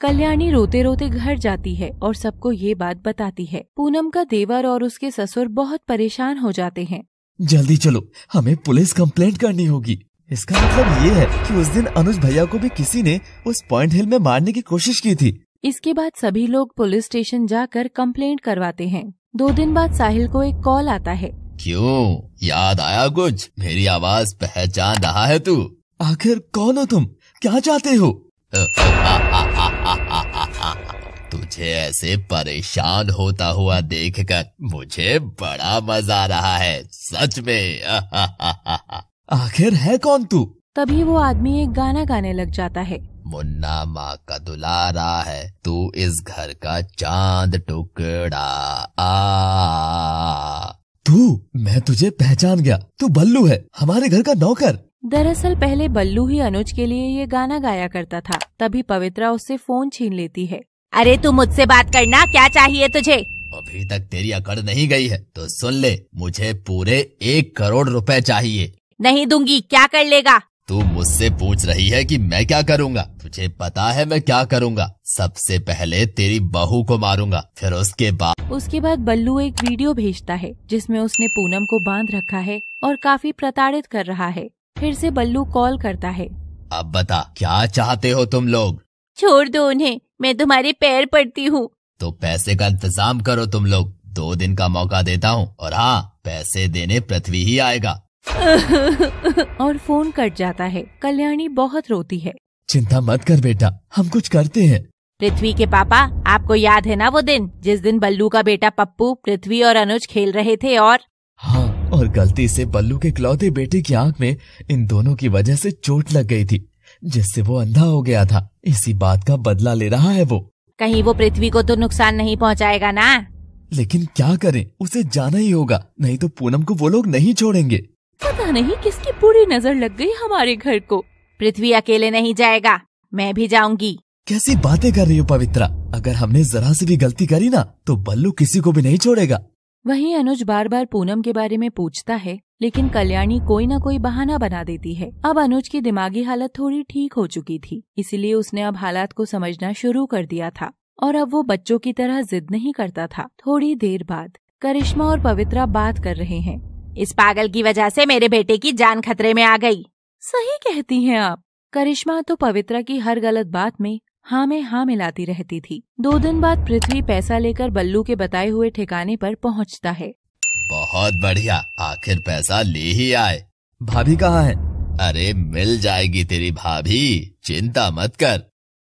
कल्याणी रोते रोते घर जाती है और सबको ये बात बताती है पूनम का देवर और उसके ससुर बहुत परेशान हो जाते हैं जल्दी चलो हमें पुलिस कंप्लेंट करनी होगी इसका मतलब ये है कि उस दिन अनुज भैया को भी किसी ने उस पॉइंट हिल में मारने की कोशिश की थी इसके बाद सभी लोग पुलिस स्टेशन जाकर कंप्लेंट करवाते हैं दो दिन बाद साहिल को एक कॉल आता है क्यों याद आया कुछ मेरी आवाज पहचान रहा है तू आखिर कौन हो तुम क्या चाहते हो तुझे ऐसे परेशान होता हुआ देखकर मुझे बड़ा मजा आ रहा है सच में आखिर है कौन तू तभी वो आदमी एक गाना गाने लग जाता है मुन्ना माँ का दुलारा है तू इस घर का चांद टुकड़ा आ तू मैं तुझे पहचान गया तू बल्लू है हमारे घर का नौकर दरअसल पहले बल्लू ही अनुज के लिए ये गाना गाया करता था तभी पवित्रा उससे फोन छीन लेती है अरे तू मुझसे बात करना क्या चाहिए तुझे अभी तक तेरी अकड़ नहीं गई है तो सुन ले मुझे पूरे एक करोड़ रुपए चाहिए नहीं दूंगी क्या कर लेगा तू मुझसे पूछ रही है कि मैं क्या करूंगा तुझे पता है मैं क्या करूंगा सबसे पहले तेरी बहू को मारूंगा फिर उसके बाद उसके बाद बल्लू एक वीडियो भेजता है जिसमें उसने पूनम को बांध रखा है और काफी प्रताड़ित कर रहा है फिर से बल्लू कॉल करता है अब बता क्या चाहते हो तुम लोग छोड़ दो उन्हें मैं तुम्हारे पैर पड़ती हूँ तो पैसे का इंतजाम करो तुम लोग दो दिन का मौका देता हूँ और हाँ पैसे देने पृथ्वी ही आएगा और फोन कट जाता है कल्याणी बहुत रोती है चिंता मत कर बेटा हम कुछ करते हैं पृथ्वी के पापा आपको याद है ना वो दिन जिस दिन बल्लू का बेटा पप्पू पृथ्वी और अनुज खेल रहे थे और हाँ और गलती से बल्लू के क्लौते बेटे की आंख में इन दोनों की वजह से चोट लग गई थी जिससे वो अंधा हो गया था इसी बात का बदला ले रहा है वो कहीं वो पृथ्वी को तो नुकसान नहीं पहुंचाएगा ना लेकिन क्या करें उसे जाना ही होगा नहीं तो पूनम को वो लोग नहीं छोड़ेंगे पता नहीं किसकी पूरी नजर लग गई हमारे घर को पृथ्वी अकेले नहीं जाएगा मैं भी जाऊंगी कैसी बातें कर रही हो पवित्रा अगर हमने जरा से भी गलती करी ना तो बल्लू किसी को भी नहीं छोड़ेगा वहीं अनुज बार बार पूनम के बारे में पूछता है लेकिन कल्याणी कोई ना कोई बहाना बना देती है अब अनुज की दिमागी हालत थोड़ी ठीक हो चुकी थी इसीलिए उसने अब हालात को समझना शुरू कर दिया था और अब वो बच्चों की तरह जिद नहीं करता था थोड़ी देर बाद करिश्मा और पवित्रा बात कर रहे हैं इस पागल की वजह से मेरे बेटे की जान खतरे में आ गई सही कहती हैं आप करिश्मा तो पवित्रा की हर गलत बात में हाँ में हाँ मिलाती रहती थी दो दिन बाद पृथ्वी पैसा लेकर बल्लू के बताए हुए ठिकाने पर पहुंचता है बहुत बढ़िया आखिर पैसा ले ही आए भाभी कहाँ है अरे मिल जाएगी तेरी भाभी चिंता मत कर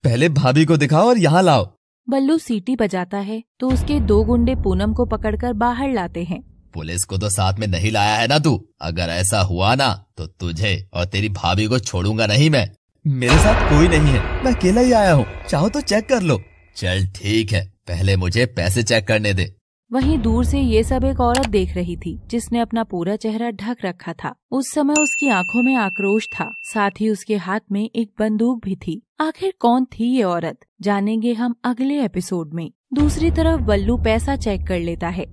पहले भाभी को दिखाओ और यहाँ लाओ बल्लू सीटी बजाता है तो उसके दो गुंडे पूनम को पकड़कर बाहर लाते हैं पुलिस को तो साथ में नहीं लाया है ना तू अगर ऐसा हुआ ना तो तुझे और तेरी भाभी को छोड़ूंगा नहीं मैं मेरे साथ कोई नहीं है मैं अकेला ही आया हूँ चाहो तो चेक कर लो चल ठीक है पहले मुझे पैसे चेक करने दे वहीं दूर से ये सब एक औरत देख रही थी जिसने अपना पूरा चेहरा ढक रखा था उस समय उसकी आंखों में आक्रोश था साथ ही उसके हाथ में एक बंदूक भी थी आखिर कौन थी ये औरत जानेंगे हम अगले एपिसोड में दूसरी तरफ बल्लू पैसा चेक कर लेता है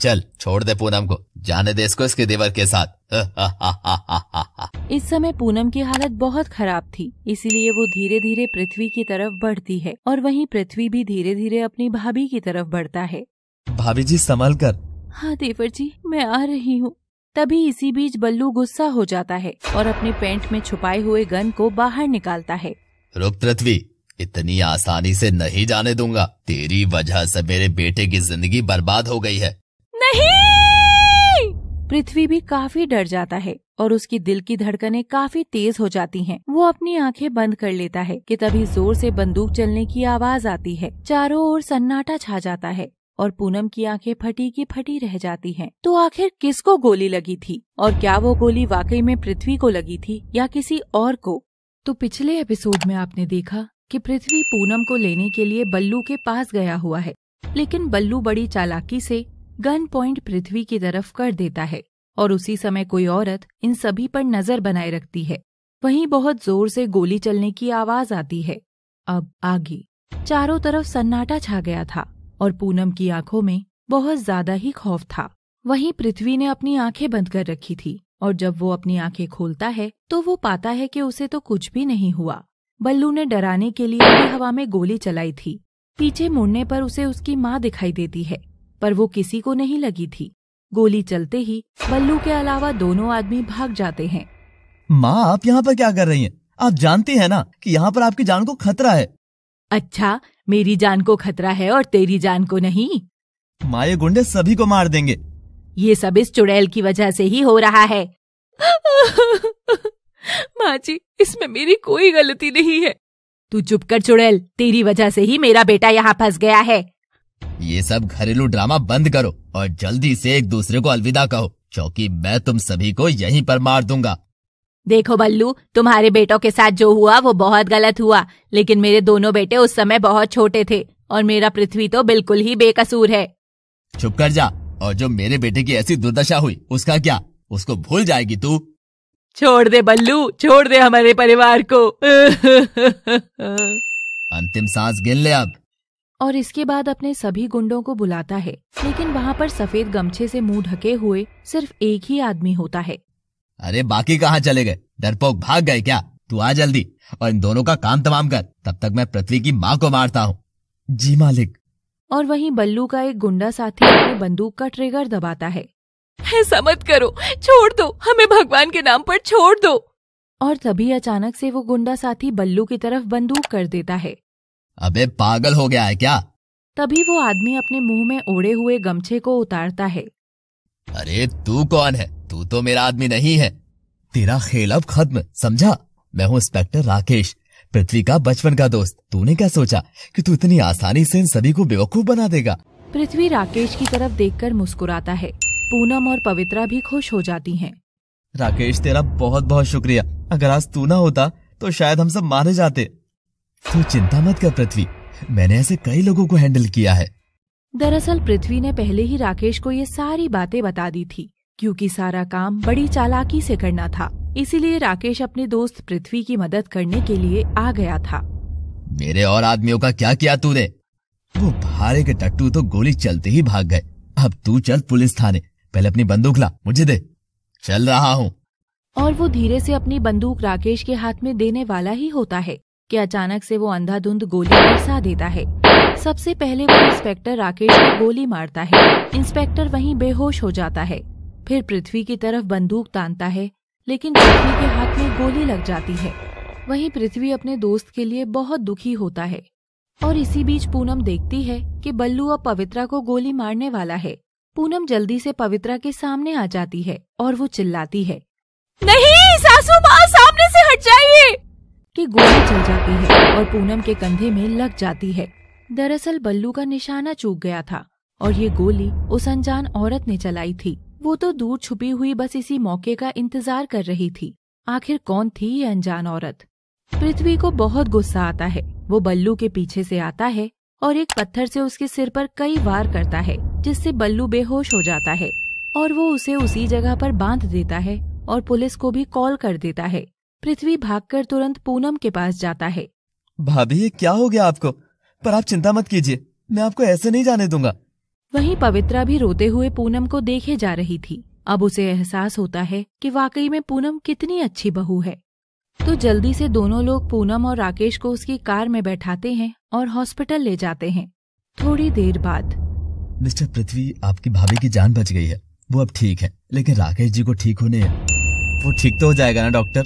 चल छोड़ दे पूनम को जाने दे इसको इसके देवर के साथ इस समय पूनम की हालत बहुत खराब थी इसीलिए वो धीरे धीरे पृथ्वी की तरफ बढ़ती है और वहीं पृथ्वी भी धीरे धीरे अपनी भाभी की तरफ बढ़ता है भाभी जी संभाल कर हाँ देवर जी मैं आ रही हूँ तभी इसी बीच बल्लू गुस्सा हो जाता है और अपने पेंट में छुपाए हुए गन को बाहर निकालता है रुक पृथ्वी इतनी आसानी से नहीं जाने दूंगा तेरी वजह से मेरे बेटे की जिंदगी बर्बाद हो गई है नहीं पृथ्वी भी काफी डर जाता है और उसकी दिल की धड़कनें काफी तेज हो जाती हैं। वो अपनी आंखें बंद कर लेता है कि तभी जोर से बंदूक चलने की आवाज आती है चारों ओर सन्नाटा छा जाता है और पूनम की आंखें फटी की फटी रह जाती हैं। तो आखिर किसको गोली लगी थी और क्या वो गोली वाकई में पृथ्वी को लगी थी या किसी और को तो पिछले एपिसोड में आपने देखा कि पृथ्वी पूनम को लेने के लिए बल्लू के पास गया हुआ है लेकिन बल्लू बड़ी चालाकी से गन पॉइंट पृथ्वी की तरफ कर देता है और उसी समय कोई औरत इन सभी पर नजर बनाए रखती है वहीं बहुत जोर से गोली चलने की आवाज आती है अब आगे चारों तरफ सन्नाटा छा गया था और पूनम की आंखों में बहुत ज्यादा ही खौफ था वहीं पृथ्वी ने अपनी आंखें बंद कर रखी थी और जब वो अपनी आंखें खोलता है तो वो पाता है कि उसे तो कुछ भी नहीं हुआ बल्लू ने डराने के लिए हवा में गोली चलाई थी पीछे मुड़ने पर उसे उसकी माँ दिखाई देती है पर वो किसी को नहीं लगी थी गोली चलते ही बल्लू के अलावा दोनों आदमी भाग जाते हैं माँ आप यहाँ पर क्या कर रही हैं? आप जानती हैं ना कि यहाँ पर आपकी जान को खतरा है अच्छा मेरी जान को खतरा है और तेरी जान को नहीं माँ ये गुंडे सभी को मार देंगे ये सब इस चुड़ैल की वजह से ही हो रहा है माँ जी इसमें मेरी कोई गलती नहीं है तू चुप कर चुड़ैल तेरी वजह से ही मेरा बेटा यहाँ फंस गया है ये सब घरेलू ड्रामा बंद करो और जल्दी से एक दूसरे को अलविदा कहो क्योंकि मैं तुम सभी को यहीं पर मार दूंगा देखो बल्लू तुम्हारे बेटों के साथ जो हुआ वो बहुत गलत हुआ लेकिन मेरे दोनों बेटे उस समय बहुत छोटे थे और मेरा पृथ्वी तो बिल्कुल ही बेकसूर है चुप कर जा और जो मेरे बेटे की ऐसी दुर्दशा हुई उसका क्या उसको भूल जाएगी तू छोड़ दे बल्लू छोड़ दे हमारे परिवार को अंतिम सांस गिन ले अब और इसके बाद अपने सभी गुंडों को बुलाता है लेकिन वहाँ पर सफेद गमछे से मुंह ढके हुए सिर्फ एक ही आदमी होता है अरे बाकी कहाँ चले गए डरपोक भाग गए क्या तू आ जल्दी और इन दोनों का काम तमाम कर तब तक मैं पृथ्वी की माँ को मारता हूँ जी मालिक और वहीं बल्लू का एक गुंडा साथी अपने बंदूक का ट्रिगर दबाता है ऐसा मत करो छोड़ दो हमें भगवान के नाम पर छोड़ दो और तभी अचानक से वो गुंडा साथी बल्लू की तरफ बंदूक कर देता है अबे पागल हो गया है क्या तभी वो आदमी अपने मुंह में ओढ़े हुए गमछे को उतारता है अरे तू कौन है तू तो मेरा आदमी नहीं है तेरा खेल अब खत्म समझा मैं हूँ इंस्पेक्टर राकेश पृथ्वी का बचपन का दोस्त तूने क्या सोचा कि तू इतनी आसानी से इन सभी को बेवकूफ बना देगा पृथ्वी राकेश की तरफ देखकर मुस्कुराता है पूनम और पवित्रा भी खुश हो जाती हैं। राकेश तेरा बहुत बहुत शुक्रिया अगर आज तू ना होता तो शायद हम सब मारे जाते तू तो चिंता मत कर पृथ्वी मैंने ऐसे कई लोगों को हैंडल किया है दरअसल पृथ्वी ने पहले ही राकेश को ये सारी बातें बता दी थी क्योंकि सारा काम बड़ी चालाकी से करना था इसीलिए राकेश अपने दोस्त पृथ्वी की मदद करने के लिए आ गया था मेरे और आदमियों का क्या किया तूने वो भारे के टट्टू तो गोली चलते ही भाग गए अब तू चल पुलिस थाने पहले अपनी बंदूक ला मुझे दे चल रहा हूँ और वो धीरे से अपनी बंदूक राकेश के हाथ में देने वाला ही होता है कि अचानक से वो अंधाधुंध गोली बरसा देता है सबसे पहले वो इंस्पेक्टर राकेश को गोली मारता है इंस्पेक्टर वहीं बेहोश हो जाता है फिर पृथ्वी की तरफ बंदूक तानता है लेकिन पृथ्वी के हाथ में गोली लग जाती है वहीं पृथ्वी अपने दोस्त के लिए बहुत दुखी होता है और इसी बीच पूनम देखती है कि बल्लू अब पवित्रा को गोली मारने वाला है पूनम जल्दी से पवित्रा के सामने आ जाती है और वो चिल्लाती है नहीं सासू माँ सामने से हट जाइए कि गोली चल जाती है और पूनम के कंधे में लग जाती है दरअसल बल्लू का निशाना चूक गया था और ये गोली उस अनजान औरत ने चलाई थी वो तो दूर छुपी हुई बस इसी मौके का इंतजार कर रही थी आखिर कौन थी ये अनजान औरत पृथ्वी को बहुत गुस्सा आता है वो बल्लू के पीछे से आता है और एक पत्थर से उसके सिर पर कई वार करता है जिससे बल्लू बेहोश हो जाता है और वो उसे उसी जगह पर बांध देता है और पुलिस को भी कॉल कर देता है पृथ्वी भागकर तुरंत पूनम के पास जाता है भाभी ये क्या हो गया आपको पर आप चिंता मत कीजिए मैं आपको ऐसे नहीं जाने दूंगा वहीं पवित्रा भी रोते हुए पूनम को देखे जा रही थी अब उसे एहसास होता है कि वाकई में पूनम कितनी अच्छी बहू है तो जल्दी से दोनों लोग पूनम और राकेश को उसकी कार में बैठाते हैं और हॉस्पिटल ले जाते हैं थोड़ी देर बाद मिस्टर पृथ्वी आपकी भाभी की जान बच गई है वो अब ठीक है लेकिन राकेश जी को ठीक होने वो ठीक तो हो जाएगा ना डॉक्टर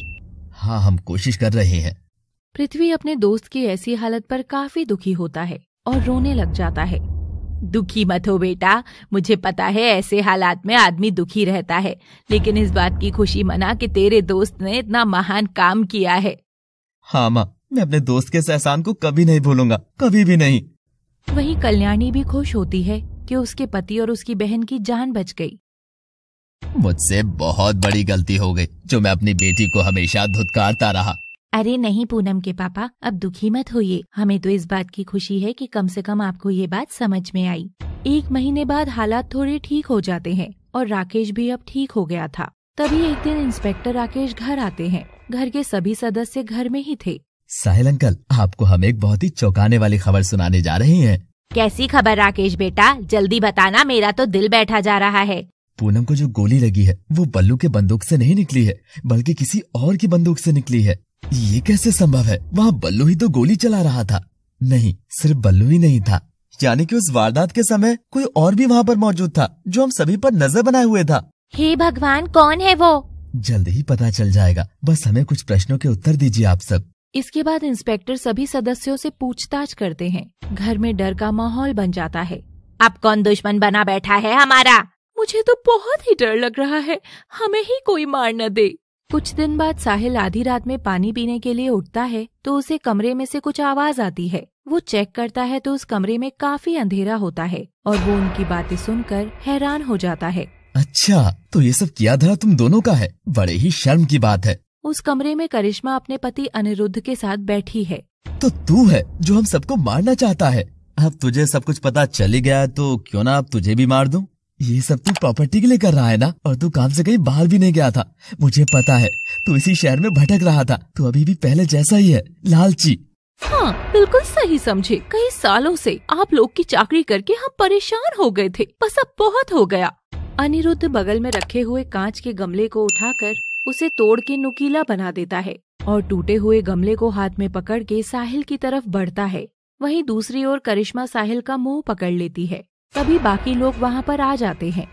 हाँ हम कोशिश कर रहे हैं पृथ्वी अपने दोस्त की ऐसी हालत पर काफी दुखी होता है और रोने लग जाता है दुखी मत हो बेटा मुझे पता है ऐसे हालात में आदमी दुखी रहता है लेकिन इस बात की खुशी मना कि तेरे दोस्त ने इतना महान काम किया है हाँ माँ मैं अपने दोस्त के सहसान को कभी नहीं भूलूंगा कभी भी नहीं वही कल्याणी भी खुश होती है कि उसके पति और उसकी बहन की जान बच गई मुझसे बहुत बड़ी गलती हो गई जो मैं अपनी बेटी को हमेशा धुतकारता रहा अरे नहीं पूनम के पापा अब दुखी मत होइए हमें तो इस बात की खुशी है कि कम से कम आपको ये बात समझ में आई एक महीने बाद हालात थोड़े ठीक हो जाते हैं और राकेश भी अब ठीक हो गया था तभी एक दिन इंस्पेक्टर राकेश घर आते हैं घर के सभी सदस्य घर में ही थे साहिल अंकल आपको हम एक बहुत ही चौंकाने वाली खबर सुनाने जा रहे हैं कैसी खबर राकेश बेटा जल्दी बताना मेरा तो दिल बैठा जा रहा है पूनम को जो गोली लगी है वो बल्लू के बंदूक से नहीं निकली है बल्कि किसी और की बंदूक से निकली है ये कैसे संभव है वहाँ बल्लू ही तो गोली चला रहा था नहीं सिर्फ बल्लू ही नहीं था यानी कि उस वारदात के समय कोई और भी वहाँ पर मौजूद था जो हम सभी पर नजर बनाए हुए था हे भगवान कौन है वो जल्द ही पता चल जाएगा बस हमें कुछ प्रश्नों के उत्तर दीजिए आप सब इसके बाद इंस्पेक्टर सभी सदस्यों से पूछताछ करते हैं घर में डर का माहौल बन जाता है अब कौन दुश्मन बना बैठा है हमारा मुझे तो बहुत ही डर लग रहा है हमें ही कोई मार न दे कुछ दिन बाद साहिल आधी रात में पानी पीने के लिए उठता है तो उसे कमरे में से कुछ आवाज आती है वो चेक करता है तो उस कमरे में काफी अंधेरा होता है और वो उनकी बातें सुनकर हैरान हो जाता है अच्छा तो ये सब किया धरा तुम दोनों का है बड़े ही शर्म की बात है उस कमरे में करिश्मा अपने पति अनिरुद्ध के साथ बैठी है तो तू है जो हम सबको मारना चाहता है अब तुझे सब कुछ पता चली गया तो क्यों ना अब तुझे भी मार दूं? ये सब तू प्रॉपर्टी के लिए कर रहा है ना और तू काम से कहीं बाहर भी नहीं गया था मुझे पता है तू इसी शहर में भटक रहा था तू अभी भी पहले जैसा ही है लालची हाँ बिल्कुल सही समझे कई सालों से आप लोग की चाकरी करके हम परेशान हो गए थे बस अब बहुत हो गया अनिरुद्ध बगल में रखे हुए कांच के गमले को उठाकर उसे तोड़ के नुकीला बना देता है और टूटे हुए गमले को हाथ में पकड़ के साहिल की तरफ बढ़ता है वहीं दूसरी ओर करिश्मा साहिल का मुंह पकड़ लेती है तभी बाकी लोग वहाँ पर आ जाते हैं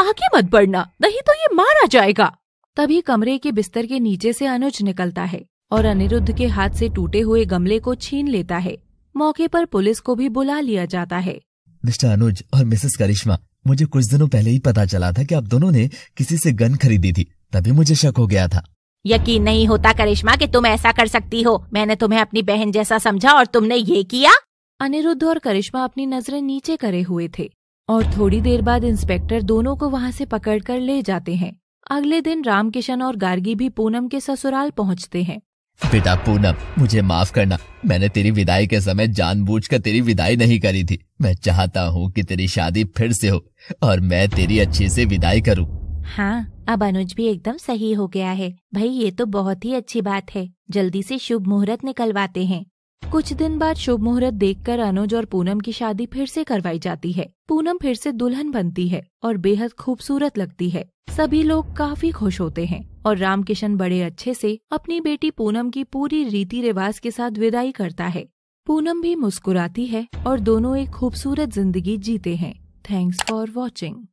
आगे मत बढ़ना नहीं तो ये मारा जाएगा तभी कमरे के बिस्तर के नीचे से अनुज निकलता है और अनिरुद्ध के हाथ से टूटे हुए गमले को छीन लेता है मौके पर पुलिस को भी बुला लिया जाता है मिस्टर अनुज और मिसेस करिश्मा मुझे कुछ दिनों पहले ही पता चला था कि आप दोनों ने किसी से गन खरीदी थी तभी मुझे शक हो गया था यकीन नहीं होता करिश्मा कि तुम ऐसा कर सकती हो मैंने तुम्हें अपनी बहन जैसा समझा और तुमने ये किया अनिरुद्ध और करिश्मा अपनी नजरें नीचे करे हुए थे और थोड़ी देर बाद इंस्पेक्टर दोनों को वहां से पकड़कर ले जाते हैं अगले दिन रामकिशन और गार्गी भी पूनम के ससुराल पहुंचते हैं बेटा पूनम मुझे माफ करना मैंने तेरी विदाई के समय जानबूझकर तेरी विदाई नहीं करी थी मैं चाहता हूँ कि तेरी शादी फिर से हो और मैं तेरी अच्छे से विदाई करूँ हाँ अब अनुज भी एकदम सही हो गया है भाई ये तो बहुत ही अच्छी बात है जल्दी से शुभ मुहूर्त निकलवाते हैं कुछ दिन बाद शुभ मुहूर्त देखकर अनुज और पूनम की शादी फिर से करवाई जाती है पूनम फिर से दुल्हन बनती है और बेहद खूबसूरत लगती है सभी लोग काफी खुश होते हैं और रामकिशन बड़े अच्छे से अपनी बेटी पूनम की पूरी रीति रिवाज के साथ विदाई करता है पूनम भी मुस्कुराती है और दोनों एक खूबसूरत जिंदगी जीते हैं थैंक्स फॉर वॉचिंग